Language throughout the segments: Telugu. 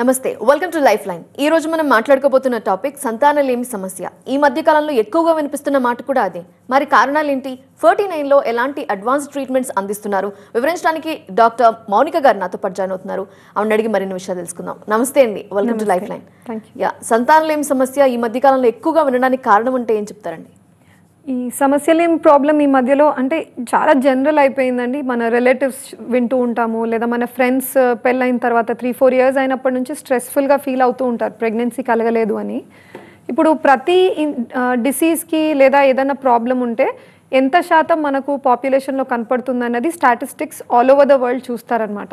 నమస్తే వెల్కమ్ టు లైఫ్ లైన్ ఈ రోజు మనం మాట్లాడుకోబోతున్న టాపిక్ సంతానలేమి సమస్య ఈ మధ్య కాలంలో ఎక్కువగా వినిపిస్తున్న మాట కూడా అదే మరి కారణాలు ఏంటి ఫోర్టీ నైన్లో ఎలాంటి అడ్వాన్స్ ట్రీట్మెంట్స్ అందిస్తున్నారు వివరించడానికి డాక్టర్ మౌనిక గారు నాతో పాటు జాయిన్ అవుతున్నారు ఆవిడ అడిగి మరిన్ని విషయాలు తెలుసుకుందాం నమస్తే అండి వెల్కమ్ టు లైఫ్ లైన్ యా సంతానలేమి సమస్య ఈ మధ్య కాలంలో ఎక్కువగా వినడానికి కారణం ఉంటే ఏం చెప్తారండి ఈ సమస్యలేం ప్రాబ్లం ఈ మధ్యలో అంటే చాలా జనరల్ అయిపోయిందండి మన రిలేటివ్స్ వింటూ ఉంటాము లేదా మన ఫ్రెండ్స్ uh, పెళ్ళైన తర్వాత త్రీ ఫోర్ ఇయర్స్ అయినప్పటి నుంచి స్ట్రెస్ఫుల్గా ఫీల్ అవుతూ ఉంటారు ప్రెగ్నెన్సీ కలగలేదు అని ఇప్పుడు ప్రతి డిసీజ్కి uh, లేదా ఏదైనా ప్రాబ్లం ఉంటే ఎంత శాతం మనకు పాపులేషన్లో కనపడుతుంది అన్నది statistics all over the world చూస్తారనమాట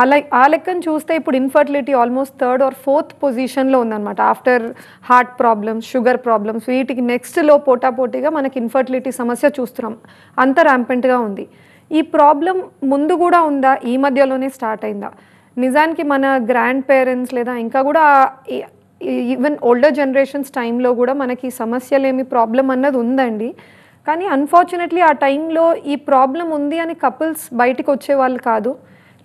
అలా ఆ లెక్కను చూస్తే ఇప్పుడు infertility almost third or fourth పొజిషన్లో ఉందన్నమాట after heart problems sugar problems వీటికి నెక్స్ట్లో పోటాపోటీగా మనకి ఇన్ఫర్టిలిటీ సమస్య చూస్తున్నాం అంత ర్యాంపెంట్గా ఉంది ఈ ప్రాబ్లం ముందు కూడా ఉందా ఈ మధ్యలోనే స్టార్ట్ అయిందా నిజానికి మన గ్రాండ్ పేరెంట్స్ లేదా ఇంకా కూడా ఈవెన్ ఓల్డర్ జనరేషన్స్ టైంలో కూడా మనకి సమస్యలేమి ప్రాబ్లం అన్నది ఉందండి కానీ అన్ఫార్చునేట్లీ ఆ టైంలో ఈ ప్రాబ్లం ఉంది అని కపుల్స్ బయటకు వచ్చేవాళ్ళు కాదు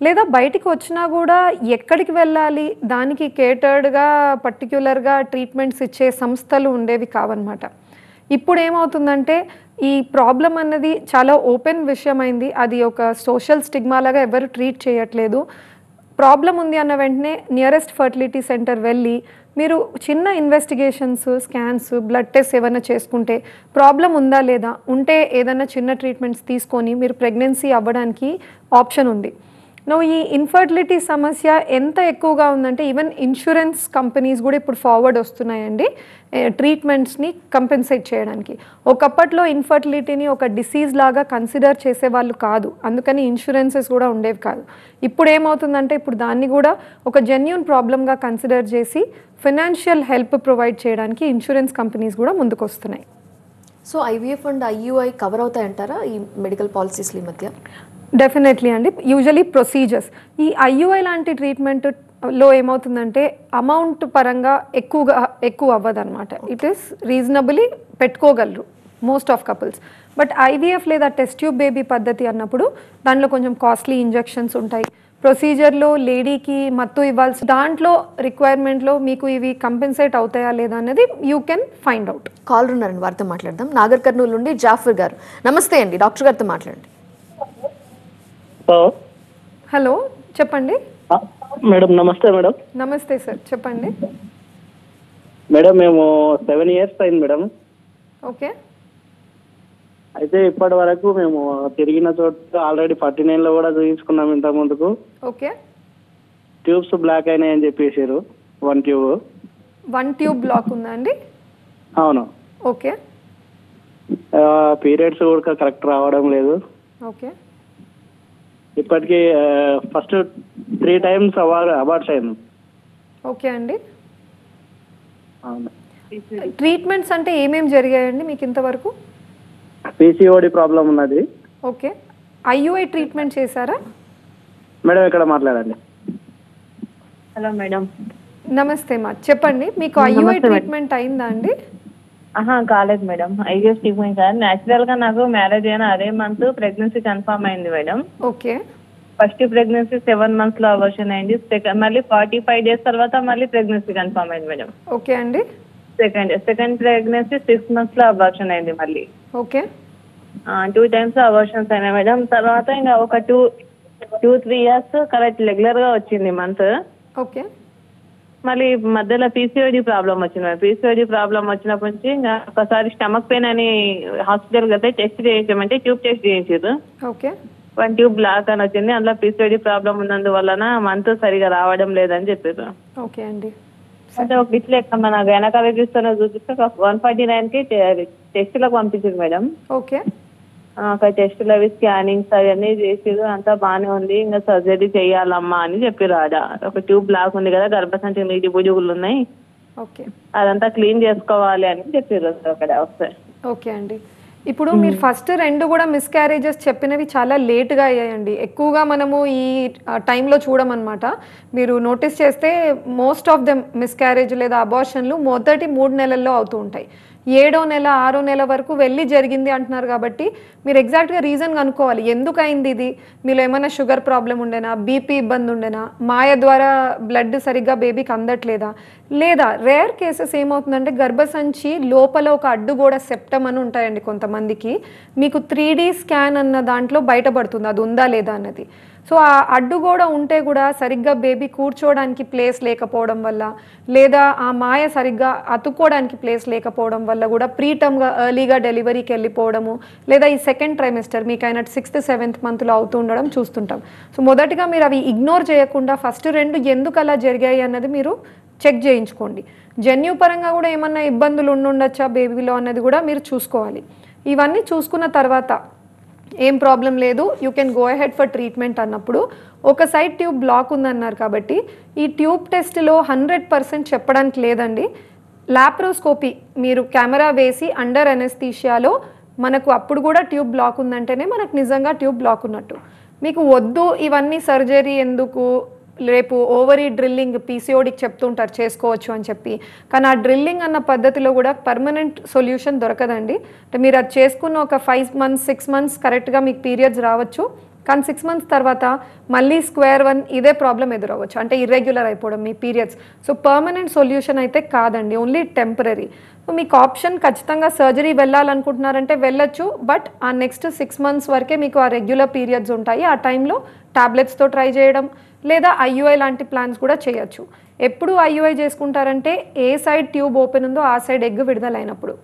లేదా బయటికి వచ్చినా కూడా ఎక్కడికి వెళ్ళాలి దానికి కేటర్డ్గా పర్టిక్యులర్గా ట్రీట్మెంట్స్ ఇచ్చే సంస్థలు ఉండేవి కావన్నమాట ఇప్పుడు ఏమవుతుందంటే ఈ ప్రాబ్లం అన్నది చాలా ఓపెన్ విషయమైంది అది ఒక సోషల్ స్టిగ్మా లాగా ఎవరు ట్రీట్ చేయట్లేదు ప్రాబ్లం ఉంది అన్న వెంటనే నియరెస్ట్ ఫర్టిలిటీ సెంటర్ వెళ్ళి మీరు చిన్న ఇన్వెస్టిగేషన్స్ స్కాన్స్ బ్లడ్ టెస్ట్ ఏమైనా చేసుకుంటే ప్రాబ్లం ఉందా లేదా ఉంటే ఏదైనా చిన్న ట్రీట్మెంట్స్ తీసుకొని మీరు ప్రెగ్నెన్సీ అవ్వడానికి ఆప్షన్ ఉంది నో ఈ ఇన్ఫర్టిలిటీ సమస్య ఎంత ఎక్కువగా ఉందంటే ఈవెన్ ఇన్సూరెన్స్ కంపెనీస్ కూడా ఇప్పుడు ఫార్వర్డ్ వస్తున్నాయండి ట్రీట్మెంట్స్ని కంపెన్సేట్ చేయడానికి ఒకప్పట్లో ఇన్ఫర్టిలిటీని ఒక డిసీజ్ లాగా కన్సిడర్ చేసేవాళ్ళు కాదు అందుకని ఇన్సూరెన్సెస్ కూడా ఉండేవి కాదు ఇప్పుడు ఏమవుతుందంటే ఇప్పుడు దాన్ని కూడా ఒక జెన్యున్ ప్రాబ్లంగా కన్సిడర్ చేసి ఫినాన్షియల్ హెల్ప్ ప్రొవైడ్ చేయడానికి ఇన్సూరెన్స్ కంపెనీస్ కూడా ముందుకు వస్తున్నాయి so IVF and IUI cover అవుతాయంటారా ఈ మెడికల్ పాలసీస్ల మధ్య డెఫినెట్లీ అండి యూజువలీ ప్రొసీజర్స్ ఈ ఐయుఐ లాంటి ట్రీట్మెంట్ లో ఏమవుతుందంటే అమౌంట్ పరంగా ఎక్కువగా ఎక్కువ అవ్వదు అనమాట ఇట్ ఈస్ రీజనబుల్లీ పెట్టుకోగలరు most of couples but IVF లేదా టెస్ట్ ట్యూబ్ బేబీ పద్ధతి అన్నప్పుడు దానిలో కొంచెం కాస్ట్లీ ఇంజెక్షన్స్ ఉంటాయి ప్రొసీజర్లో లేడీకి మత్తు ఇవ్వాల్సి దాంట్లో రిక్వైర్మెంట్లో మీకు ఇవి కంపెన్సేట్ అవుతాయా లేదా అనేది you can find out call ఉన్నారండి వారితో మాట్లాడదాం నాగర్ కర్నూలు నుండి జాఫర్ గారు నమస్తే అండి డాక్టర్ గారితో మాట్లాడండి హలో హలో చెప్పండి మేడం నమస్తే మేడం నమస్తే సార్ చెప్పండి మేడం మేము సెవెన్ ఇయర్స్ అయింది మేడం ఓకే అయితే ఇప్పటి వరకు మేము తిరిగిన చోట ఆల్రెడీ ఫార్టీ నైన్ లో కూడా చూపించుకున్నాం ఇంత ముందుకు ఓకే ట్యూబ్స్ బ్లాక్ అయినాయని చెప్పేసారు one tube one tube block ఉందా అండి అవును ఓకే పీరియడ్స్ కూడా కరెక్ట్ రావడం లేదు ఓకే ఇప్పటికీ first three times award awards అయింది ఓకే అండి ట్రీట్మెంట్స్ అంటే ఏమేం జరిగాయండి మీకు ఇంతవరకు పీసీఓడి ప్రాబ్లం ఉన్నది ఓకే ఐయుఐ ట్రీట్మెంట్ చేశారా మేడం ఇక్కడ మాట్లాడండి హలో మేడం నమస్తే మా చెప్పండి మీకు ఐయుఐ ట్రీట్మెంట్ అయిందా అండి కాలేదు మేడం ఐవీఎఫ్ ఇవ్వండి సార్ న్యాచురల్ గా నాకు మ్యారేజ్ అయిన అదే మంత్ ప్రెగ్నెన్సీ కన్ఫర్మ్ అయింది madam okay first pregnancy seven months లో అవర్షన్ అయింది సెకండ్ మళ్ళీ ఫార్టీ ఫైవ్ డేస్ తర్వాత మళ్ళీ ప్రెగ్నెన్సీ కన్ఫర్మ్ అయింది మేడం ఓకే అండి second second pregnancy six months లో అవర్షన్ అయింది మళ్ళీ ఓకే టూ టైమ్స్ అవర్షన్స్ అయినాయి మేడం తర్వాత ఇంకా ఒక two two three years correct regular గా వచ్చింది మంత్ ఓకే మళ్ళీ మధ్యలో పీసీఓడి ప్రాబ్లం వచ్చింది మేడం పీసీఓడి ప్రాబ్లం వచ్చినప్పటి నుంచి ఇంకా ఒకసారి స్టమక్ పెయిన్ అని హాస్పిటల్ కదా టెస్ట్ చేయించామంటే ట్యూబ్ టెస్ట్ చేయించారు ఓకే వన్ ట్యూబ్ బ్లాక్ అని వచ్చింది అందులో పీసీఓడి ప్రాబ్లం ఉన్నందువలన మంత్ సరిగా రావడం లేదని చెప్పారు ఓకే అండి అంటే ఒక ఇట్లా మన వెనక చూపిస్తే వన్ ఫార్టీ నైన్ కి టెస్ట్ లో పంపించింది మేడం ఓకే అక్కడ టెస్టులు అవి స్కానింగ్స్ అవన్నీ చేసిర్రు అంతా బాగానే ఉంది ఇంకా సర్జరీ చేయాలమ్మా అని చెప్పిర్రు రాడా ఒక ట్యూబ్ బ్లాక్ ఉంది కదా గర్భసంచి నీటి బుజుగులు ఉన్నాయి ఓకే అదంతా క్లీన్ చేసుకోవాలి అని చెప్పిర్రు అక్కడ ఒకసారి ఓకే అండి ఇప్పుడు మీరు ఫస్ట్ రెండు కూడా మిస్ క్యారేజెస్ చెప్పినవి చాలా లేట్గా అయ్యాయండి ఎక్కువగా మనము ఈ టైంలో చూడమన్నమాట మీరు నోటీస్ చేస్తే మోస్ట్ ఆఫ్ ద క్యారేజ్ లేదా అబార్షన్లు మొదటి మూడు నెలల్లో అవుతూ ఉంటాయి ఏడో నెల ఆరో నెల వరకు వెళ్ళి జరిగింది అంటున్నారు కాబట్టి మీరు ఎగ్జాక్ట్గా రీజన్ కనుక్కోవాలి ఎందుకు అయింది ఇది మీలో ఏమైనా షుగర్ ప్రాబ్లం ఉండేనా బీపీ ఇబ్బంది ఉండేనా మాయ ద్వారా బ్లడ్ సరిగ్గా బేబీకి అందట్లేదా లేదా రేర్ కేసెస్ ఏమవుతుందంటే గర్భసంచి లోపల ఒక అడ్డుగోడ సెప్టమ్ అని ఉంటాయండి కొంతమందికి మీకు త్రీ స్కాన్ అన్న దాంట్లో బయటపడుతుంది అది ఉందా లేదా అన్నది సో ఆ అడ్డుగోడ ఉంటే కూడా సరిగ్గా బేబీ కూర్చోవడానికి ప్లేస్ లేకపోవడం వల్ల లేదా ఆ మాయ సరిగ్గా అతుక్కోవడానికి ప్లేస్ లేకపోవడం వల్ల కూడా ప్రీటమ్గా ఎర్లీగా డెలివరీకి వెళ్ళిపోవడము లేదా ఈ సెకండ్ ట్రైమిస్టర్ మీకు అయిన సిక్స్త్ సెవెంత్ మంత్లో అవుతూ ఉండడం చూస్తుంటాం సో మొదటగా మీరు అవి ఇగ్నోర్ చేయకుండా ఫస్ట్ రెండు ఎందుకు అలా జరిగాయి అన్నది మీరు చెక్ చేయించుకోండి జన్యు పరంగా కూడా ఏమన్నా ఇబ్బందులు ఉండుండొచ్చా బేబీలో అన్నది కూడా మీరు చూసుకోవాలి ఇవన్నీ చూసుకున్న తర్వాత ఏం ప్రాబ్లం లేదు you can go ahead for treatment అన్నప్పుడు ఒక సైడ్ ట్యూబ్ బ్లాక్ ఉందన్నారు కాబట్టి ఈ ట్యూబ్ టెస్ట్లో హండ్రెడ్ పర్సెంట్ చెప్పడానికి లేదండి లాప్రోస్కోపీ మీరు కెమెరా వేసి అండర్ అనెస్థీషియాలో మనకు అప్పుడు కూడా ట్యూబ్ బ్లాక్ ఉందంటేనే మనకు నిజంగా ట్యూబ్ బ్లాక్ ఉన్నట్టు మీకు వద్దు ఇవన్నీ సర్జరీ ఎందుకు రేపు ఓవరీ డ్రిల్లింగ్ పీసీఓడికి చెప్తుంటారు చేసుకోవచ్చు అని చెప్పి కానీ ఆ డ్రిల్లింగ్ అన్న పద్ధతిలో కూడా పర్మనెంట్ సొల్యూషన్ దొరకదండి అంటే మీరు అది చేసుకున్న ఒక ఫైవ్ మంత్స్ సిక్స్ మంత్స్ కరెక్ట్గా మీకు పీరియడ్స్ రావచ్చు కానీ సిక్స్ మంత్స్ తర్వాత మళ్ళీ స్క్వేర్ వన్ ఇదే ప్రాబ్లం ఎదురవ్వచ్చు అంటే ఇర్రెగ్యులర్ అయిపోవడం మీ పీరియడ్స్ సో పర్మనెంట్ సొల్యూషన్ అయితే కాదండి ఓన్లీ టెంపరీ సో మీకు ఆప్షన్ ఖచ్చితంగా సర్జరీ వెళ్ళాలనుకుంటున్నారంటే వెళ్ళొచ్చు బట్ ఆ నెక్స్ట్ సిక్స్ మంత్స్ వరకే మీకు ఆ రెగ్యులర్ పీరియడ్స్ ఉంటాయి ఆ టైంలో ట్యాబ్లెట్స్తో ట్రై చేయడం లేదా ఐయుఐ లాంటి ప్లాన్స్ కూడా చేయొచ్చు ఎప్పుడు ఐయుఐ చేసుకుంటారంటే ఏ సైడ్ ట్యూబ్ ఓపెన్ ఉందో ఆ సైడ్ ఎగ్ విడుదలైనప్పుడు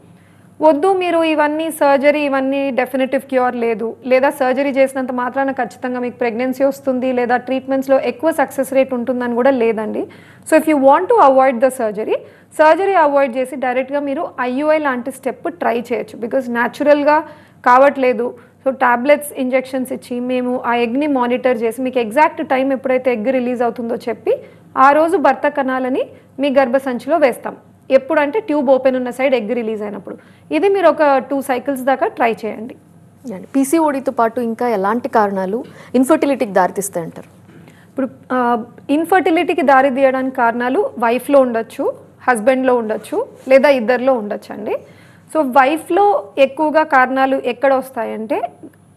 వద్దు మీరు ఇవన్నీ సర్జరీ ఇవన్నీ డెఫినెటివ్ క్యూర్ లేదు లేదా సర్జరీ చేసినంత మాత్రాన ఖచ్చితంగా మీకు ప్రెగ్నెన్సీ వస్తుంది లేదా ట్రీట్మెంట్స్లో ఎక్కువ సక్సెస్ రేట్ ఉంటుందని కూడా లేదండి so if you want to avoid the surgery surgery avoid చేసి డైరెక్ట్గా మీరు ఐయుఐ లాంటి స్టెప్ ట్రై చేయొచ్చు బికాజ్ న్యాచురల్గా కావట్లేదు సో టాబ్లెట్స్ ఇంజెక్షన్స్ ఇచ్చి మేము ఆ ఎగ్ని మానిటర్ చేసి మీకు ఎగ్జాక్ట్ టైం ఎప్పుడైతే ఎగ్ రిలీజ్ అవుతుందో చెప్పి ఆ రోజు భర్త కణాలని మీ గర్భసంచిలో వేస్తాం ఎప్పుడంటే ట్యూబ్ ఓపెన్ ఉన్న సైడ్ ఎగ్ రిలీజ్ అయినప్పుడు ఇది మీరు ఒక టూ సైకిల్స్ దాకా ట్రై చేయండి పీసీఓడితో పాటు ఇంకా ఎలాంటి కారణాలు ఇన్ఫర్టిలిటీకి దారితీస్తాయి అంటారు ఇప్పుడు ఇన్ఫర్టిలిటీకి దారి తీయడానికి కారణాలు వైఫ్లో ఉండొచ్చు హస్బెండ్లో ఉండొచ్చు లేదా ఇద్దరిలో ఉండొచ్చు అండి సో వైఫ్లో ఎక్కువగా కారణాలు ఎక్కడ వస్తాయంటే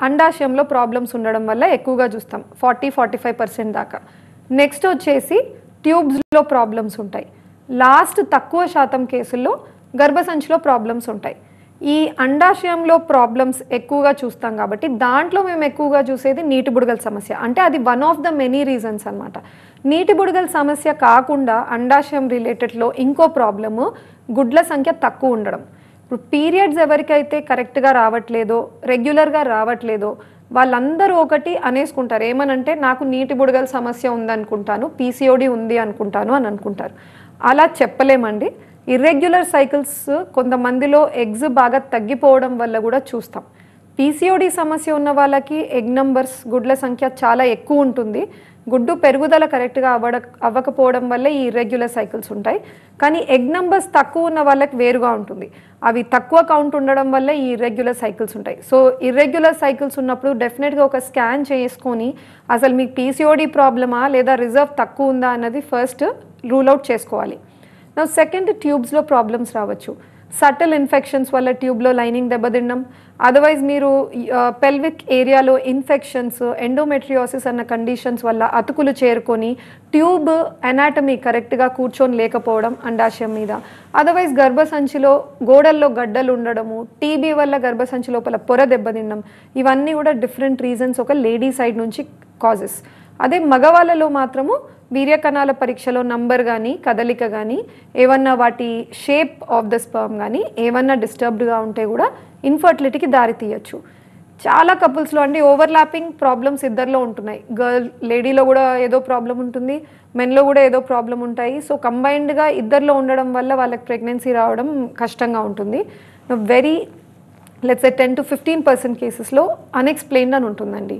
అండాశయంలో ప్రాబ్లమ్స్ ఉండడం వల్ల ఎక్కువగా చూస్తాం ఫార్టీ ఫార్టీ ఫైవ్ పర్సెంట్ దాకా నెక్స్ట్ వచ్చేసి ట్యూబ్స్లో ప్రాబ్లమ్స్ ఉంటాయి లాస్ట్ తక్కువ శాతం కేసుల్లో గర్భసంచిలో ప్రాబ్లమ్స్ ఉంటాయి ఈ అండాశయంలో ప్రాబ్లమ్స్ ఎక్కువగా చూస్తాం కాబట్టి దాంట్లో మేము ఎక్కువగా చూసేది నీటి బుడగల సమస్య అంటే అది one of the many reasons అనమాట నీటి బుడగల సమస్య కాకుండా అండాశయం రిలేటెడ్లో ఇంకో ప్రాబ్లము గుడ్ల సంఖ్య తక్కువ ఉండడం ఇప్పుడు పీరియడ్స్ ఎవరికైతే కరెక్ట్గా రావట్లేదో రెగ్యులర్గా రావట్లేదో వాళ్ళందరూ ఒకటి అనేసుకుంటారు ఏమనంటే నాకు నీటి బుడగల సమస్య ఉందనుకుంటాను పీసీఓడి ఉంది అనుకుంటాను అని అనుకుంటారు అలా చెప్పలేమండి ఇర్రెగ్యులర్ సైకిల్స్ కొంతమందిలో ఎగ్స్ బాగా తగ్గిపోవడం వల్ల కూడా చూస్తాం పీసీఓడి సమస్య ఉన్న వాళ్ళకి ఎగ్ నంబర్స్ గుడ్ల సంఖ్య చాలా ఎక్కువ ఉంటుంది గుడ్డు పెరుగుదల కరెక్ట్గా అవ్వడ అవ్వకపోవడం వల్ల ఈ ఇర్రెగ్యులర్ సైకిల్స్ ఉంటాయి కానీ ఎగ్ నంబర్స్ తక్కువ ఉన్న వాళ్ళకి వేరుగా ఉంటుంది అవి తక్కువ కౌంట్ ఉండడం వల్ల ఈ ఇర్రెగ్యులర్ సైకిల్స్ ఉంటాయి సో ఇర్రెగ్యులర్ సైకిల్స్ ఉన్నప్పుడు డెఫినెట్గా ఒక స్కాన్ చేసుకొని అసలు మీకు పీసీఓడి ప్రాబ్లమా లేదా రిజర్వ్ తక్కువ ఉందా అన్నది ఫస్ట్ రూల్ అవుట్ చేసుకోవాలి నా సెకండ్ ట్యూబ్స్లో ప్రాబ్లమ్స్ రావచ్చు సటిల్ ఇన్ఫెక్షన్స్ వల్ల ట్యూబ్లో లైనింగ్ దెబ్బతినడం అదర్వైజ్ మీరు పెల్విక్ ఏరియాలో ఇన్ఫెక్షన్స్ ఎండోమెట్రియోసిస్ అన్న కండిషన్స్ వల్ల అతుకులు చేరుకొని ట్యూబ్ అనాటమీ కరెక్ట్గా కూర్చొని లేకపోవడం అండాశయం మీద అదర్వైజ్ గర్భసంచిలో గోడల్లో గడ్డలు ఉండడము టీబీ వల్ల గర్భసంచి లోపల పొర దెబ్బతిండడం ఇవన్నీ కూడా డిఫరెంట్ రీజన్స్ ఒక లేడీ సైడ్ నుంచి కాజెస్ అదే మగవాళ్ళలో మాత్రము వీర్యకణాల పరీక్షలో నంబర్ కానీ కదలిక కానీ ఏమన్నా వాటి షేప్ ఆఫ్ ద స్పర్మ్ కానీ ఏమన్నా డిస్టర్బ్డ్గా ఉంటే కూడా ఇన్ఫర్టిలిటీకి దారి తీయచ్చు చాలా కపుల్స్లో అండి ఓవర్లాపింగ్ ప్రాబ్లమ్స్ ఇద్దరిలో ఉంటున్నాయి గర్ల్ లేడీలో కూడా ఏదో ప్రాబ్లం ఉంటుంది మెన్లో కూడా ఏదో ప్రాబ్లం ఉంటాయి సో కంబైన్డ్గా ఇద్దరిలో ఉండడం వల్ల వాళ్ళకి ప్రెగ్నెన్సీ రావడం కష్టంగా ఉంటుంది very let's ten to fifteen percent కేసెస్లో అన్ఎక్స్ప్లెయిన్డ్ అని ఉంటుందండి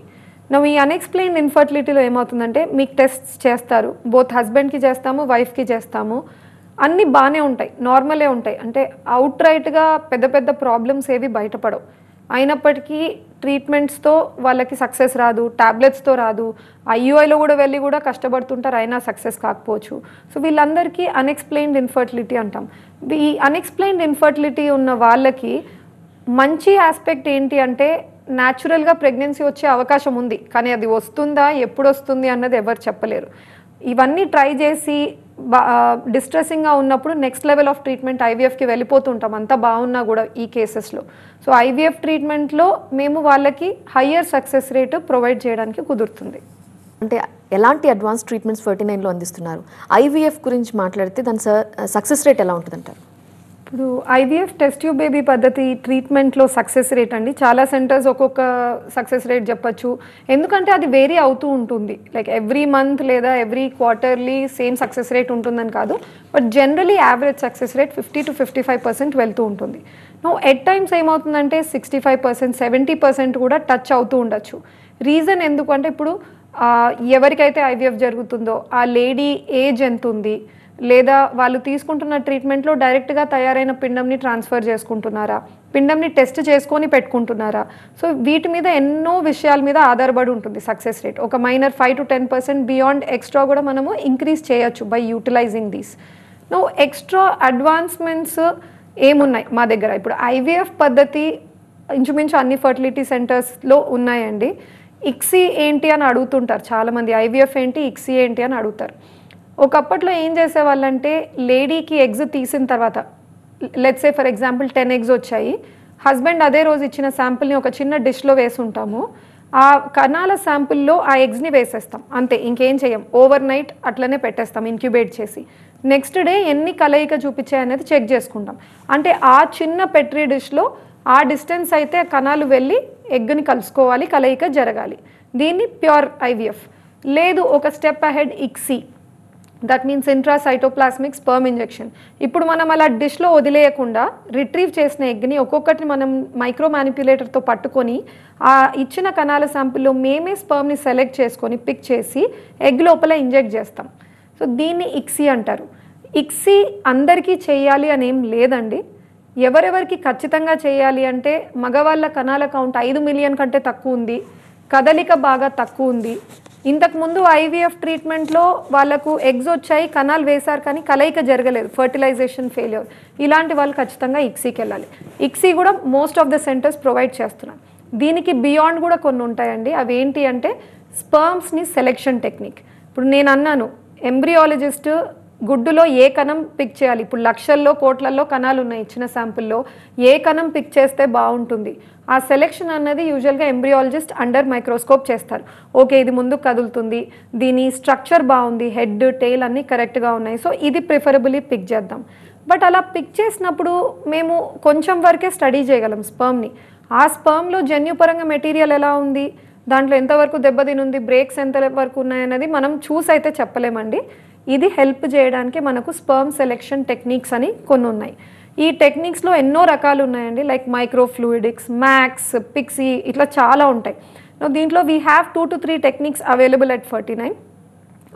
నా ఈ అన్ఎక్స్ప్లెయిన్ ఇన్ఫర్టిలిటీలో ఏమవుతుందంటే మీకు టెస్ట్స్ చేస్తారు బోత్ హస్బెండ్కి చేస్తాము వైఫ్కి చేస్తాము అన్నీ బాగానే ఉంటాయి నార్మలే ఉంటాయి అంటే అవుట్ రైట్గా పెద్ద పెద్ద ప్రాబ్లమ్స్ ఏవి బయటపడవు అయినప్పటికీ ట్రీట్మెంట్స్తో వాళ్ళకి సక్సెస్ రాదు ట్యాబ్లెట్స్తో రాదు ఐయుఐలో కూడా వెళ్ళి కూడా కష్టపడుతుంటారు అయినా సక్సెస్ కాకపోవచ్చు సో వీళ్ళందరికీ అన్ఎక్స్ప్లెయిన్డ్ ఇన్ఫర్టిలిటీ అంటాం ఈ అన్ఎక్స్ప్లెయిన్డ్ ఇన్ఫర్టిలిటీ ఉన్న వాళ్ళకి మంచి ఆస్పెక్ట్ ఏంటి అంటే న్యాచురల్గా ప్రెగ్నెన్సీ వచ్చే అవకాశం ఉంది కానీ అది వస్తుందా ఎప్పుడు వస్తుంది అన్నది ఎవరు చెప్పలేరు ఇవన్నీ ట్రై చేసి డిస్ట్రెసింగ్గా ఉన్నప్పుడు నెక్స్ట్ లెవెల్ ఆఫ్ ట్రీట్మెంట్ ఐవీఎఫ్కి వెళ్ళిపోతుంటాం అంతా బాగున్నా కూడా ఈ కేసెస్లో సో ఐవీఎఫ్ ట్రీట్మెంట్లో మేము వాళ్ళకి హయ్యర్ సక్సెస్ రేట్ ప్రొవైడ్ చేయడానికి కుదురుతుంది అంటే ఎలాంటి అడ్వాన్స్ ట్రీట్మెంట్స్ ఫర్టీ నైన్లో అందిస్తున్నారు ఐవీఎఫ్ గురించి మాట్లాడితే దాని సక్సెస్ రేట్ ఎలా ఉంటుందంటారు ఇప్పుడు ఐవీఎఫ్ టెస్ట్ ట్యూబ్ బేబీ పద్ధతి ట్రీట్మెంట్లో సక్సెస్ రేట్ అండి చాలా సెంటర్స్ ఒక్కొక్క సక్సెస్ రేట్ చెప్పచ్చు ఎందుకంటే అది వేరీ అవుతూ ఉంటుంది లైక్ ఎవ్రీ మంత్ లేదా every quarterly same success rate ఉంటుందని కాదు but generally average success rate fifty to fifty five percent వెళ్తూ ఉంటుంది నో ఎట్ టైమ్స్ ఏమవుతుందంటే sixty five percent seventy percent కూడా టచ్ అవుతూ ఉండొచ్చు రీజన్ ఎందుకంటే ఇప్పుడు ఎవరికైతే ఐవీఎఫ్ జరుగుతుందో ఆ లేడీ ఏజ్ ఎంత ఉంది లేదా వాళ్ళు తీసుకుంటున్న ట్రీట్మెంట్లో డైరెక్ట్గా తయారైన పిండంని ట్రాన్స్ఫర్ చేసుకుంటున్నారా పిండంని టెస్ట్ చేసుకొని పెట్టుకుంటున్నారా సో వీటి మీద ఎన్నో విషయాల మీద ఆధారపడి ఉంటుంది సక్సెస్ రేట్ ఒక minor five to ten percent beyond extra కూడా మనము ఇంక్రీజ్ చేయొచ్చు by utilising these no extra advancements ఏమున్నాయి మా దగ్గర ఇప్పుడు ఐవీఎఫ్ పద్ధతి ఇంచుమించు అన్ని ఫర్టిలిటీ సెంటర్స్లో ఉన్నాయండి ఇక్సీ ఏంటి అని అడుగుతుంటారు చాలామంది ఐవీఎఫ్ ఏంటి ఇక్సీ ఏంటి అని అడుగుతారు ఒకప్పట్లో ఏం చేసేవాళ్ళంటే లేడీకి ఎగ్స్ తీసిన తర్వాత let's say for example ten eggs వచ్చాయి హస్బెండ్ అదే రోజు ఇచ్చిన శాంపుల్ని ఒక చిన్న డిష్లో వేసుంటాము ఆ కణాల శాంపుల్లో ఆ ఎగ్స్ని వేసేస్తాం అంతే ఇంకేం చేయం ఓవర్ నైట్ అట్లనే పెట్టేస్తాం ఇంక్యుబేట్ చేసి నెక్స్ట్ డే ఎన్ని కలయిక చూపించాయనేది చెక్ చేసుకుంటాం అంటే ఆ చిన్న పెట్రీ డిష్లో ఆ డిస్టెన్స్ అయితే కణాలు వెళ్ళి ఎగ్గుని కలుసుకోవాలి కలయిక జరగాలి దీన్ని ప్యూర్ ఐవిఎఫ్ లేదు ఒక step ahead ICSI that means intracytoplasmic sperm injection ఇప్పుడు మనం అలా డిష్లో వదిలేయకుండా రిట్రీవ్ చేసిన ఎగ్ని ఒక్కొక్కటి మనం మైక్రో మ్యానిపులేటర్తో పట్టుకొని ఆ ఇచ్చిన కణాల శాంపుల్లో మేమే స్పర్మ్ని సెలెక్ట్ చేసుకొని పిక్ చేసి ఎగ్ లోపల ఇంజెక్ట్ చేస్తాం సో దీన్ని ఇక్సీ అంటారు ఇక్సీ అందరికీ చేయాలి అని ఏం లేదండి ఎవరెవరికి ఖచ్చితంగా చేయాలి అంటే మగవాళ్ళ కణాల కౌంట్ ఐదు మిలియన్ కంటే తక్కువ ఉంది కదలిక బాగా తక్కువ ఉంది ఇంతకుముందు ఐవీఎఫ్ ట్రీట్మెంట్లో వాళ్ళకు ఎగ్స్ వచ్చాయి కణాలు వేశారు కానీ కలయిక జరగలేదు ఫర్టిలైజేషన్ ఫెయిల్యూర్ ఇలాంటి వాళ్ళు ఖచ్చితంగా ఇక్సీకి వెళ్ళాలి ఇక్సీ కూడా most of the centres provide చేస్తున్నారు దీనికి బియాండ్ కూడా కొన్ని ఉంటాయండి అవి ఏంటి అంటే స్పర్మ్స్ని సెలెక్షన్ టెక్నిక్ ఇప్పుడు నేను అన్నాను ఎంబ్రియాలజిస్ట్ గుడ్డులో ఏ కణం పిక్ చేయాలి ఇప్పుడు లక్షల్లో కోట్లల్లో కణాలు ఉన్నాయి ఇచ్చిన శాంపుల్లో ఏ కణం పిక్ చేస్తే బాగుంటుంది ఆ సెలెక్షన్ అన్నది యూజువల్గా ఎంబ్రియాలజిస్ట్ అండర్ మైక్రోస్కోప్ చేస్తారు ఓకే ఇది ముందుకు కదులుతుంది దీని స్ట్రక్చర్ బాగుంది హెడ్ టెయిల్ అన్నీ కరెక్ట్గా ఉన్నాయి సో ఇది ప్రిఫరబుల్లీ పిక్ చేద్దాం బట్ అలా పిక్ చేసినప్పుడు మేము కొంచెం వరకే స్టడీ చేయగలం స్పర్మ్ని ఆ స్పర్మ్లో జన్యుపరంగా మెటీరియల్ ఎలా ఉంది దాంట్లో ఎంతవరకు దెబ్బతినుంది బ్రేక్స్ ఎంత వరకు ఉన్నాయన్నది మనం చూసి అయితే చెప్పలేమండి ఇది హెల్ప్ చేయడానికి మనకు స్పర్మ్ సెలెక్షన్ టెక్నిక్స్ అని కొన్ని ఉన్నాయి ఈ టెక్నిక్స్లో ఎన్నో రకాలు ఉన్నాయండి లైక్ మైక్రోఫ్లూయిడిక్స్ మ్యాక్స్ పిక్సీ ఇట్లా చాలా ఉంటాయి దీంట్లో we have two to three techniques available at forty nine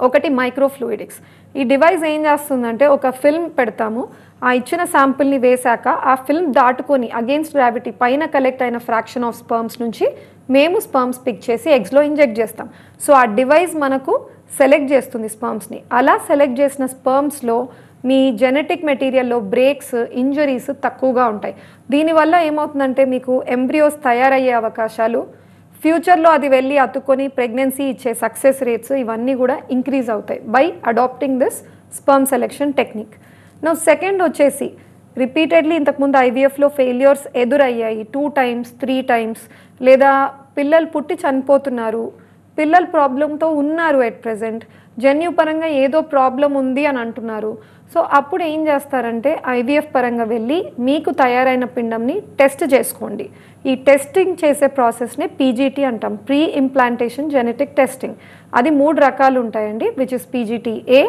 ఒకటి మైక్రోఫ్లూయిడిక్స్ ఈ డివైస్ ఏం చేస్తుందంటే ఒక ఫిల్మ్ పెడతాము ఆ ఇచ్చిన శాంపుల్ని వేశాక ఆ ఫిల్మ్ దాటుకొని అగేన్స్ట్ గ్రావిటీ పైన కలెక్ట్ అయిన ఫ్రాక్షన్ ఆఫ్ స్పర్మ్స్ నుంచి మేము స్పర్మ్స్ పిక్ చేసి ఎగ్స్లో ఇంజెక్ట్ చేస్తాం సో ఆ డివైస్ మనకు సెలెక్ట్ చేస్తుంది స్పర్మ్స్ని అలా సెలెక్ట్ చేసిన స్పర్మ్స్లో మీ జెనెటిక్ మెటీరియల్లో బ్రేక్స్ ఇంజరీస్ తక్కువగా ఉంటాయి దీనివల్ల ఏమవుతుందంటే మీకు ఎంబ్రియోస్ తయారయ్యే అవకాశాలు ఫ్యూచర్లో అది వెళ్ళి అతుక్కొని ప్రెగ్నెన్సీ ఇచ్చే సక్సెస్ రేట్స్ ఇవన్నీ కూడా ఇంక్రీజ్ అవుతాయి by adapting this sperm selection technique నా సెకండ్ వచ్చేసి రిపీటెడ్లీ ఇంతకుముందు ఐవీఎఫ్లో ఫెయిల్యూర్స్ ఎదురయ్యాయి టూ టైమ్స్ త్రీ టైమ్స్ లేదా పిల్లలు పుట్టి చనిపోతున్నారు పిల్లలు ప్రాబ్లంతో ఉన్నారు ఎట్ ప్రజెంట్ జన్యుపరంగా ఏదో ప్రాబ్లం ఉంది అని అంటున్నారు సో అప్పుడు ఏం చేస్తారంటే ఐవీఎఫ్ పరంగా వెళ్ళి మీకు తయారైన పిండంని టెస్ట్ చేసుకోండి ఈ టెస్టింగ్ చేసే ప్రాసెస్ని పీజీటీ అంటాం ప్రీ ఇంప్లాంటేషన్ జెనెటిక్ టెస్టింగ్ అది మూడు రకాలు ఉంటాయండి which is PGT A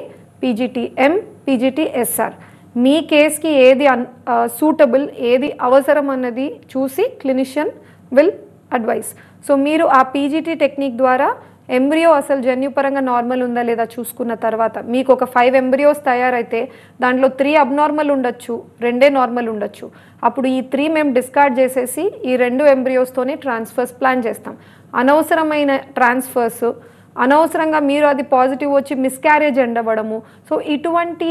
PGT M PGT SR మీ కేస్కి ఏది అన్ సూటబుల్ ఏది అవసరం అన్నది చూసి క్లినిషియన్ విల్ అడ్వైస్ సో మీరు ఆ పీజీటీ టెక్నిక్ ద్వారా ఎంబ్రియో అసలు జన్యుపరంగా నార్మల్ ఉందా లేదా చూసుకున్న తర్వాత మీకు ఒక ఫైవ్ ఎంబ్రియోస్ తయారైతే దాంట్లో త్రీ అబ్నార్మల్ ఉండొచ్చు రెండే నార్మల్ ఉండొచ్చు అప్పుడు ఈ త్రీ మేము డిస్కార్డ్ చేసేసి ఈ రెండు ఎంబ్రియోస్తోనే ట్రాన్స్ఫర్స్ ప్లాన్ చేస్తాం అనవసరమైన ట్రాన్స్ఫర్స్ అనవసరంగా మీరు అది పాజిటివ్ వచ్చి మిస్క్యారేజ్ ఎండవడము సో ఇటువంటి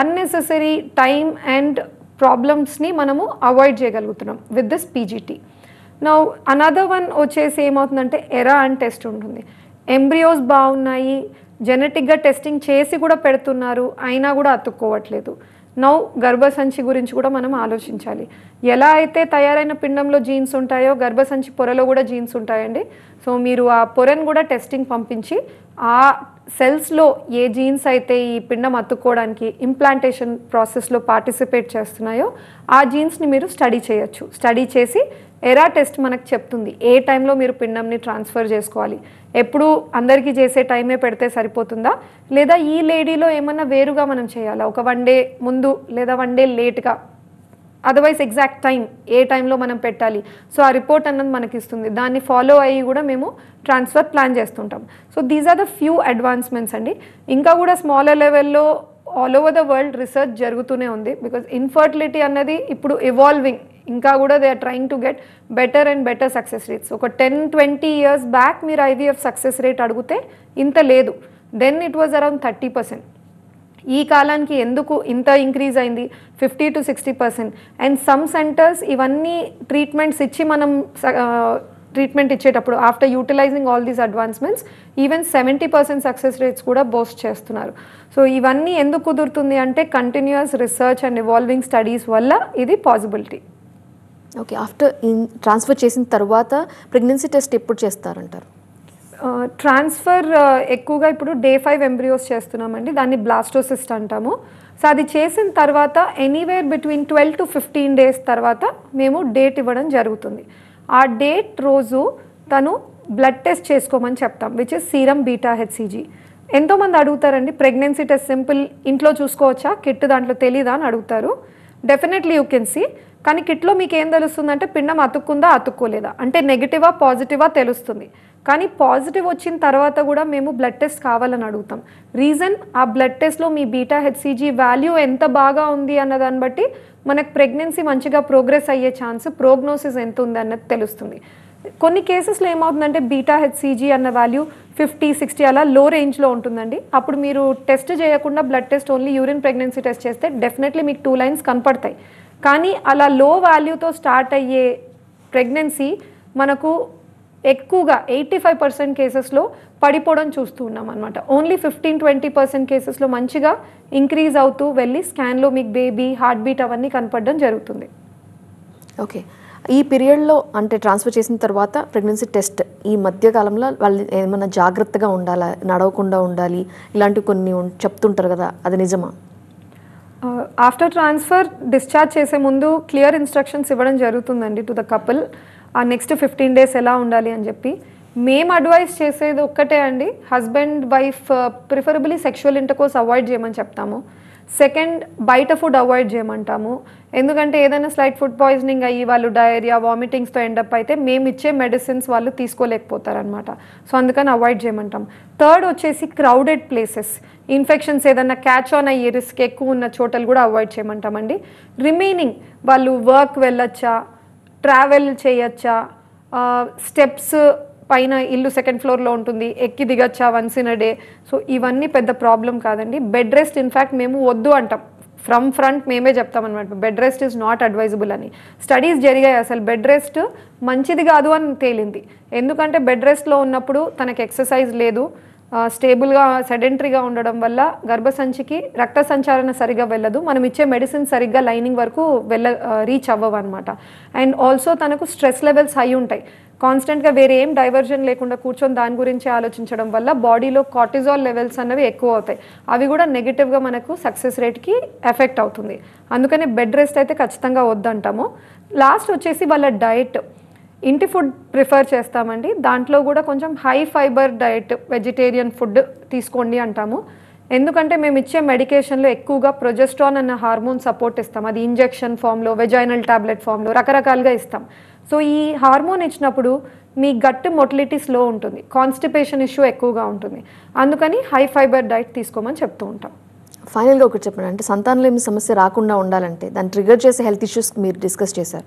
అన్నెసెసరీ టైం అండ్ ప్రాబ్లమ్స్ని మనము అవాయిడ్ చేయగలుగుతున్నాం విత్ దిస్ పీజీటీ నా అనదర్ వన్ వచ్చేసి ఏమవుతుందంటే ఎరా అని టెస్ట్ ఉంటుంది ఎంబ్రియోస్ బాగున్నాయి జెనెటిక్గా టెస్టింగ్ చేసి కూడా పెడుతున్నారు అయినా కూడా అతుక్కోవట్లేదు నౌ గర్భసంచి గురించి కూడా మనం ఆలోచించాలి ఎలా అయితే తయారైన పిండంలో జీన్స్ ఉంటాయో గర్భసంచి పొరలో కూడా జీన్స్ ఉంటాయండి సో మీరు ఆ పొరను కూడా టెస్టింగ్ పంపించి ఆ సెల్స్లో ఏ జీన్స్ అయితే ఈ పిండం అతుక్కోవడానికి ఇంప్లాంటేషన్ ప్రాసెస్లో పార్టిసిపేట్ చేస్తున్నాయో ఆ జీన్స్ని మీరు స్టడీ చేయొచ్చు స్టడీ చేసి ఎరా టెస్ట్ మనకు చెప్తుంది ఏ టైంలో మీరు పిండంని ట్రాన్స్ఫర్ చేసుకోవాలి ఎప్పుడు అందరికీ చేసే టైమే పెడితే సరిపోతుందా లేదా ఈ లేడీలో ఏమన్నా వేరుగా మనం చేయాలా ఒక వన్ డే ముందు లేదా వన్ డే లేట్గా అదర్వైజ్ ఎగ్జాక్ట్ టైం ఏ టైంలో మనం పెట్టాలి సో ఆ రిపోర్ట్ అన్నది మనకి ఇస్తుంది దాన్ని ఫాలో అయ్యి కూడా మేము ట్రాన్స్ఫర్ ప్లాన్ చేస్తుంటాం so these are the few advancements అండి ఇంకా కూడా స్మాలర్ లెవెల్లో all over the world research జరుగుతూనే ఉంది బికాజ్ ఇన్ఫర్టిలిటీ అన్నది ఇప్పుడు ఇవాల్వింగ్ ఇంకా కూడా they are trying to get better and better success rates ఒక టెన్ ట్వంటీ ఇయర్స్ బ్యాక్ మీరు ఐవీఎఫ్ సక్సెస్ రేట్ అడిగితే ఇంత లేదు then it was around thirty percent ఈ కాలానికి ఎందుకు ఇంత ఇంక్రీజ్ అయింది fifty to sixty percent and some centres ఇవన్నీ ట్రీట్మెంట్స్ ఇచ్చి మనం ట్రీట్మెంట్ ఇచ్చేటప్పుడు after utilising all these advancements even seventy percent success rates కూడా బోస్ట్ చేస్తున్నారు సో ఇవన్నీ ఎందుకు కుదురుతుంది అంటే continuous research and evolving studies వల్ల ఇది పాసిబిలిటీ ఓకే ఆఫ్టర్ ట్రాన్స్ఫర్ చేసిన తర్వాత ప్రెగ్నెన్సీ టెస్ట్ ఎప్పుడు చేస్తారంటారు ట్రాన్స్ఫర్ ఎక్కువగా ఇప్పుడు డే ఫైవ్ ఎంబ్రియోస్ చేస్తున్నామండి దాన్ని బ్లాస్టోసిస్ట్ అంటాము సో అది చేసిన తర్వాత anywhere between twelve to fifteen days తర్వాత మేము డేట్ ఇవ్వడం జరుగుతుంది ఆ డేట్ రోజు తను బ్లడ్ టెస్ట్ చేసుకోమని చెప్తాం which is serum beta HCG ఎంతోమంది అడుగుతారండి ప్రెగ్నెన్సీ టెస్ట్ సింపుల్ ఇంట్లో చూసుకోవచ్చా కిట్ దాంట్లో తెలీదా అని అడుగుతారు డెఫినెట్లీ యూ కెన్ సీ కానీ కిట్లో మీకు ఏం తెలుస్తుందంటే పిండం అతుక్కుందా అతుక్కోలేదా అంటే నెగిటివా పాజిటివా తెలుస్తుంది కానీ పాజిటివ్ వచ్చిన తర్వాత కూడా మేము బ్లడ్ టెస్ట్ కావాలని అడుగుతాం రీజన్ ఆ బ్లడ్ టెస్ట్లో మీ బీటా హెచ్సీజీ వాల్యూ ఎంత బాగా ఉంది అన్న దాన్ని బట్టి మనకు ప్రెగ్నెన్సీ మంచిగా ప్రోగ్రెస్ అయ్యే ఛాన్స్ ప్రోగ్నోసిస్ ఎంత ఉంది అన్నది తెలుస్తుంది కొన్ని కేసెస్లో ఏమవుతుందంటే బీటా హెచ్సీజీ అన్న వాల్యూ ఫిఫ్టీ సిక్స్టీ అలా లో రేంజ్లో ఉంటుందండి అప్పుడు మీరు టెస్ట్ చేయకుండా blood test only urine pregnancy test చేస్తే డెఫినెట్లీ మీకు టూ లైన్స్ కనపడతాయి కానీ అలా లో వాల్యూతో స్టార్ట్ అయ్యే ప్రెగ్నెన్సీ మనకు ఎక్కువగా ఎయిటీ ఫైవ్ పర్సెంట్ కేసెస్లో పడిపోవడం చూస్తూ ఉన్నాం అనమాట ఓన్లీ ఫిఫ్టీన్ ట్వంటీ పర్సెంట్ కేసెస్లో మంచిగా ఇంక్రీజ్ అవుతూ వెళ్ళి స్కాన్లో మీకు బేబీ హార్ట్ బీట్ అవన్నీ కనపడడం జరుగుతుంది ఓకే ఈ పీరియడ్లో అంటే ట్రాన్స్ఫర్ చేసిన తర్వాత ప్రెగ్నెన్సీ టెస్ట్ ఈ మధ్యకాలంలో వాళ్ళు ఏమైనా జాగ్రత్తగా ఉండాలా నడవకుండా ఉండాలి ఇలాంటివి కొన్ని చెప్తుంటారు కదా అది నిజమా ఆఫ్టర్ ట్రాన్స్ఫర్ డిశ్చార్జ్ చేసే ముందు క్లియర్ ఇన్స్ట్రక్షన్స్ ఇవ్వడం జరుగుతుందండి టు ద కపుల్ ఆ నెక్స్ట్ ఫిఫ్టీన్ డేస్ ఎలా ఉండాలి అని చెప్పి మేము అడ్వైస్ చేసేది ఒక్కటే అండి husband wife preferably sexual intercourse avoid చేయమని చెప్తాము సెకండ్ బయట ఫుడ్ అవాయిడ్ చేయమంటాము ఎందుకంటే ఏదైనా స్లైట్ ఫుడ్ పాయిజనింగ్ అయ్యి వాళ్ళు డయేరియా వామిటింగ్స్తో ఎండప్ అయితే మేము ఇచ్చే మెడిసిన్స్ వాళ్ళు తీసుకోలేకపోతారనమాట సో అందుకని అవాయిడ్ చేయమంటాం థర్డ్ వచ్చేసి క్రౌడెడ్ ప్లేసెస్ ఇన్ఫెక్షన్స్ ఏదైనా క్యాచ్ ఆన్ అయ్యే రిస్క్ ఎక్కువ ఉన్న చోటలు కూడా అవాయిడ్ చేయమంటామండి రిమైనింగ్ వాళ్ళు వర్క్ వెళ్ళొచ్చా ట్రావెల్ చేయొచ్చా స్టెప్స్ పైన ఇల్లు సెకండ్ ఫ్లోర్లో ఉంటుంది ఎక్కి దిగచ్చా once in a day so ఇవన్నీ పెద్ద ప్రాబ్లం కాదండి బెడ్ రెస్ట్ ఇన్ఫ్యాక్ట్ మేము వద్దు అంటాం ఫ్రమ్ ఫ్రంట్ మేమే చెప్తామన్నమాట bed rest is not advisable అని స్టడీస్ జరిగాయి అసలు బెడ్ రెస్ట్ మంచిది కాదు అని తేలింది ఎందుకంటే బెడ్ రెస్ట్లో ఉన్నప్పుడు తనకు ఎక్సర్సైజ్ లేదు స్టేబుల్గా సెడెంటరీగా ఉండడం వల్ల గర్భసంచికి రక్త సంచారణ సరిగ్గా వెళ్ళదు మనం ఇచ్చే మెడిసిన్ సరిగ్గా లైనింగ్ వరకు వెళ్ళ రీచ్ అవ్వవు అనమాట అండ్ ఆల్సో తనకు స్ట్రెస్ లెవెల్స్ హై ఉంటాయి కాన్స్టెంట్గా వేరే ఏం డైవర్జన్ లేకుండా కూర్చొని దాని గురించి ఆలోచించడం వల్ల బాడీలో కార్టిజాల్ లెవెల్స్ అనేవి ఎక్కువ అవుతాయి అవి కూడా నెగిటివ్గా మనకు సక్సెస్ రేట్కి ఎఫెక్ట్ అవుతుంది అందుకని బెడ్ రెస్ట్ అయితే ఖచ్చితంగా వద్దంటాము లాస్ట్ వచ్చేసి వాళ్ళ డైట్ ఇంటి ఫుడ్ ప్రిఫర్ చేస్తామండి దాంట్లో కూడా కొంచెం high fibre diet vegetarian food తీసుకోండి అంటాము ఎందుకంటే మేము ఇచ్చే మెడికేషన్లో ఎక్కువగా ప్రొజెస్ట్రాన్ అన్న హార్మోన్ సపోర్ట్ ఇస్తాం అది ఇంజెక్షన్ ఫామ్లో వెజైనల్ టాబ్లెట్ ఫామ్లో రకరకాలుగా ఇస్తాం సో ఈ హార్మోన్ ఇచ్చినప్పుడు మీ గట్టు మొటిలిటీ స్లో ఉంటుంది కాన్స్టిపేషన్ ఇష్యూ ఎక్కువగా ఉంటుంది అందుకని హై ఫైబర్ డైట్ తీసుకోమని చెప్తూ ఉంటాం ఫైనల్గా ఒకటి చెప్పండి అంటే సంతానంలో ఏమి సమస్య రాకుండా ఉండాలంటే దాన్ని ట్రిగర్ చేసే హెల్త్ ఇష్యూస్ మీరు డిస్కస్ చేశారు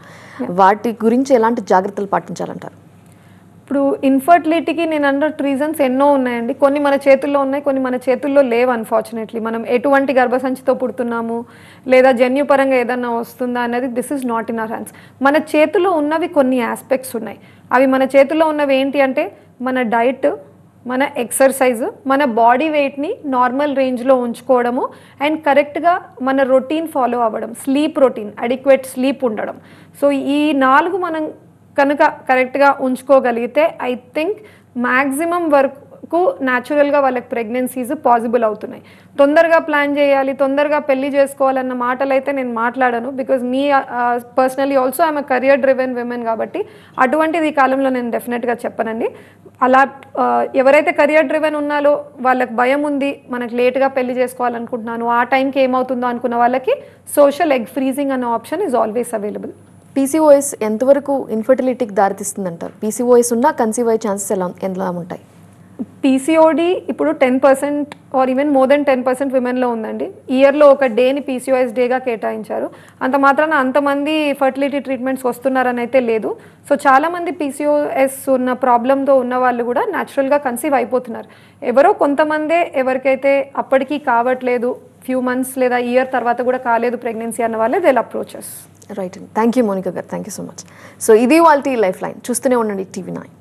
వాటి గురించి ఎలాంటి జాగ్రత్తలు పాటించాలంటారు ఇప్పుడు ఇన్ఫర్టిలిటీకి నేను అన్నట్టు రీజన్స్ ఎన్నో ఉన్నాయండి కొన్ని మన చేతుల్లో ఉన్నాయి కొన్ని మన చేతుల్లో లేవు అన్ఫార్చునేట్లీ మనం ఎటువంటి గర్భసంచితో పుడుతున్నాము లేదా జన్యుపరంగా ఏదన్నా వస్తుందా అనేది this is not in our hands మన చేతిలో ఉన్నవి కొన్ని ఆస్పెక్ట్స్ ఉన్నాయి అవి మన చేతిలో ఉన్నవి ఏంటి అంటే మన డైట్ మన ఎక్సర్సైజ్ మన బాడీ వెయిట్ని నార్మల్ రేంజ్లో ఉంచుకోవడము అండ్ కరెక్ట్గా మన రొటీన్ ఫాలో అవ్వడం స్లీప్ రొటీన్ అడిక్వేట్ స్లీప్ ఉండడం సో ఈ నాలుగు మనం కనుక కరెక్ట్గా ఉంచుకోగలిగితే ఐ థింక్ మ్యాక్సిమం వరకు కు న్యాచురల్గా వాళ్ళకి ప్రెగ్నెన్సీస్ పాసిబుల్ అవుతున్నాయి తొందరగా ప్లాన్ చేయాలి తొందరగా పెళ్లి చేసుకోవాలన్న మాటలు అయితే నేను మాట్లాడను బికాజ్ మీ పర్సనలీ ఆల్సో ఆమె కరియర్ డ్రివెన్ విమెన్ కాబట్టి అటువంటిది ఈ కాలంలో నేను డెఫినెట్గా చెప్పనండి అలా uh, ఎవరైతే కరియర్ డ్రివెన్ ఉన్నాలో వాళ్ళకి భయం ఉంది మనకు లేట్గా పెళ్లి చేసుకోవాలనుకుంటున్నాను ఆ టైంకి ఏమవుతుందో అనుకున్న వాళ్ళకి సోషల్ ఎగ్ ఫ్రీజింగ్ అనే option is always available PCOS ఎంతవరకు ఇన్ఫర్టిలిటీకి అంటారు పీసీఓఎస్ ఉన్నా కన్సీవ్ అయ్యే ఛాన్సెస్ ఎలా ఎలా ఉంటాయి పీసీఓడి ఇప్పుడు ten percent or even more than ten percent విమెన్లో ఉందండి ఇయర్లో ఒక డేని పీసీఓఎస్ డేగా కేటాయించారు అంత మాత్రాన అంతమంది ఫర్టిలిటీ ట్రీట్మెంట్స్ వస్తున్నారని అయితే లేదు సో చాలామంది పీసీఓఎస్ ఉన్న ప్రాబ్లంతో ఉన్న వాళ్ళు కూడా న్యాచురల్గా కన్సీవ్ అయిపోతున్నారు ఎవరో కొంతమందే ఎవరికైతే అప్పటికీ కావట్లేదు ఫ్యూ మంత్స్ లేదా ఇయర్ తర్వాత కూడా కాలేదు ప్రెగ్నెన్సీ అన్న వాళ్ళే దేల్ అప్రోచెస్ రైట్ అండి థ్యాంక్ యూ మోనికా గారు thank you so much so ఇది వాళ్ళ లైఫ్ లైన్ చూస్తూనే ఉండండి టీవీ నైన్